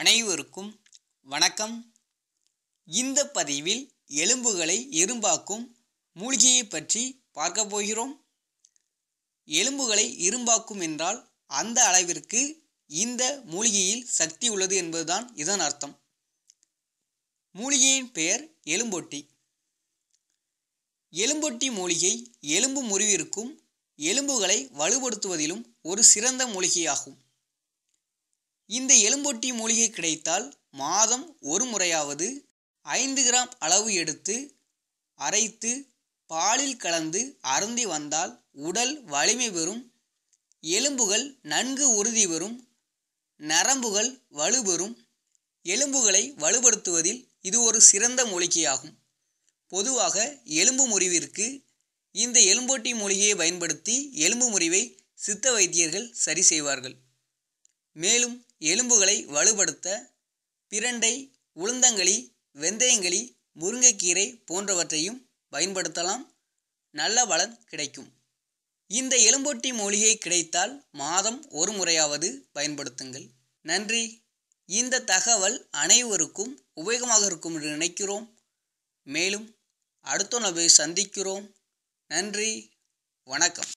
அனைவருக்கும் வணக்கம் இந்த பதிவில் எலும்புகளை இரும்பாக்கும் மூலிகையை பற்றி பார்க்க போகிறோம் எலும்புகளை இரும்பாக்கும் என்றால் அந்த அளவிற்கு இந்த மூலிகையில் சக்தி உள்ளது என்பதுதான் இதன் அர்த்தம் மூலிகையின் பெயர் எலும்பொட்டி எலும்பொட்டி மூலிகை எலும்பு முறிவிற்கும் எலும்புகளை வலுப்படுத்துவதிலும் ஒரு சிறந்த மூலிகையாகும் இந்த எலும்பொட்டி மூலிகை கிடைத்தால் மாதம் ஒரு முறையாவது ஐந்து கிராம் அளவு எடுத்து அரைத்து பாலில் கலந்து அருந்தி வந்தால் உடல் வலிமை பெறும் எலும்புகள் நன்கு உறுதி பெறும் நரம்புகள் வலுபெறும் எலும்புகளை வலுப்படுத்துவதில் இது ஒரு சிறந்த மூலிகையாகும் பொதுவாக எலும்பு முறிவிற்கு இந்த எலும்போட்டி மூலிகையை பயன்படுத்தி எலும்பு முறிவை சித்த வைத்தியர்கள் சரி செய்வார்கள் மேலும் எலும்புகளை வலுப்படுத்த பிரண்டை உளுந்தங்களி வெந்தயங்களி முருங்கைக்கீரை போன்றவற்றையும் பயன்படுத்தலாம் நல்ல பலன் கிடைக்கும் இந்த எலும்பொட்டி மூலிகை கிடைத்தால் மாதம் ஒரு முறையாவது பயன்படுத்துங்கள் நன்றி இந்த தகவல் அனைவருக்கும் உபயோகமாக இருக்கும் என்று நினைக்கிறோம் மேலும் அடுத்த நபை சந்திக்கிறோம் நன்றி வணக்கம்